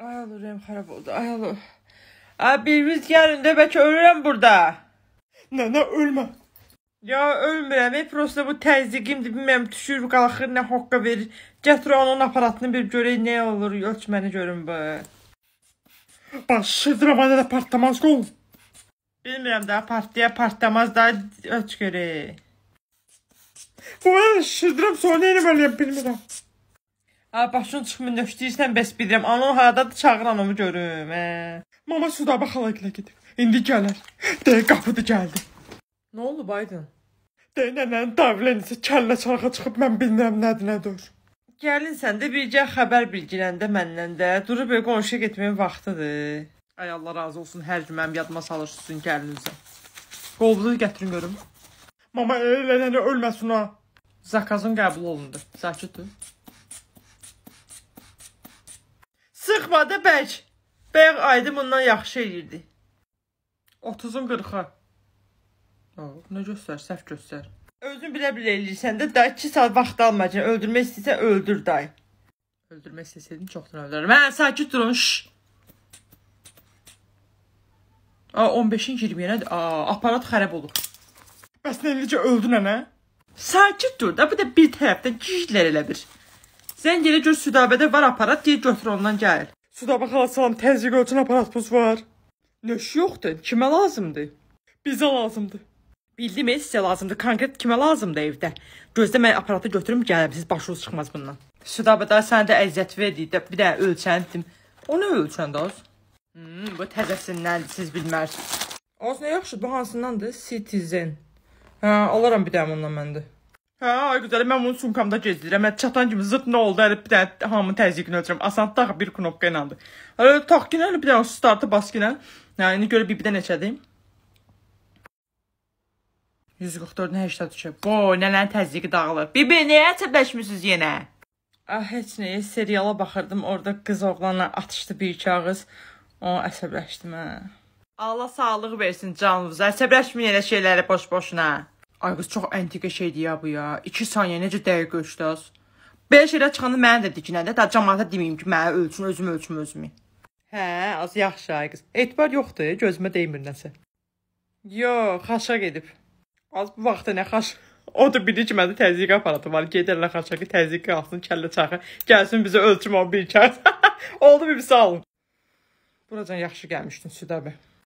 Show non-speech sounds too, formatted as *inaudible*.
Ay Allah, rəyim xarab oldu. Ay Allah. Ay biriniz gəlin də bəlkə ölürəm burada. Nənə ölmə. Ya ölmürəm, e, prosta bu təzyiqimdir, bilmirəm, düşür, qalxır, nə hoqqa verir. Gətir onun aparatını bir görək nə olur, ölç məni görüm bu. Başı dramada da partlamaz qol. Bilmirəm daha partlaya partlamaz, daha ölç görək. Bu şıdram sonra nə eləməliyəm bilmirəm. A, başın çıxmın nöştəyirsən, bəs bilirəm. Anan haradadır, çağır anamı görüm, hə. Mama Sudaba xala ilə gedib. İndi gələr. Deyə qapıdı gəldi. Nə olub Aydın? Deyə nənənin davlenisi kəllə çarxa çıxıb mən bilmirəm nədir, nədir. Gəlin sən də bircə xəbər bilgiləndə məndən də. Durub ev qonşuya getməyin vaxtıdır. Ay Allah razı olsun, hər gün mənim yadıma salırsınızın gəlinizə. Qolbuzu gətirin görüm. Mama elə nənə ölməsin ha. Zakazın qəbul olundu. Sakit dur. Daxmada bək. Bəyə aydın bundan yaxşı eləyirdi. 30-un 40-a. Nə göstər, səhv göstər. Özün bilə bilə eləyirsən də, day 2 saat vaxt almayacan. Öldürmək istəsə öldür day. Öldürmək istəsəydin çoxdan öldürərəm. Hə, sakit durun. Şş. A 15-in 20-yənə aparat xərab olub. Bəs necə öldü nənə? Sakit dur da, bu da bir tərəfdən giclər elə bir. Zəng elə gör Südabədə var aparat, deyir götür ondan gəl. Suda bax salam təzyiq ölçün aparatımız var. Nöş yoxdur, kimə lazımdır? Bizə lazımdır. Bildim, sizə lazımdır. Konkret kimə lazımdır evdə? Gözdə mən aparatı götürüm gəlim, siz başınız çıxmaz bundan. Suda bax da sənə də əziyyət verdik də bir də ölçəndim. O nə ölçəndə az? Hmm, bu təzəsindəndir, siz bilmərsiniz. Az nə yaxşı, bu hansındandır? Citizen. Hə, alaram bir dənə ondan məndə. Hə, ay gözəl, mən bunu sumkamda gizləyirəm. Mən çatan kimi zırt nə oldu? Hələ bir dənə hamı təzyiqini ölçürəm. Asan tax bir knopka ilə. Hələ tax ki, hələ bir dənə startı bas ki, nə? Yəni görə bir bir də neçədir? 144-dən 83-ə. Boy, nələrin təzyiqi dağılır. Bibi, nəyə əsəbləşmisiniz yenə? Ah, heç nə, seriala baxırdım. Orada qız oğlanla atışdı bir iki ağız. O əsəbləşdim hə. Allah sağlıq versin canınıza. Əsəbləşməyin elə şeyləri boş-boşuna. Ay qız çox antika şeydir ya bu ya. 2 saniyə necə dəqiq ölçdüz? Belə şeylər çıxanda mənə də dikinə də, cəmaata deməyim ki, mənə ölçün, özüm ölçüm özümü. Hə, az yaxşı ay qız. Etibar yoxdur, gözümə dəymir nəsə. Yox, xaşa gedib. Az bu vaxtda nə xaş? O da bilir ki, məndə təzyiq aparatı var. Gedərlər xaşa ki, təzyiq alsın, kəllə çaxı. Gəlsin bizə ölçüm o bir kağız. *laughs* Oldu bir misal. Buracan yaxşı gəlmişdin Südabə.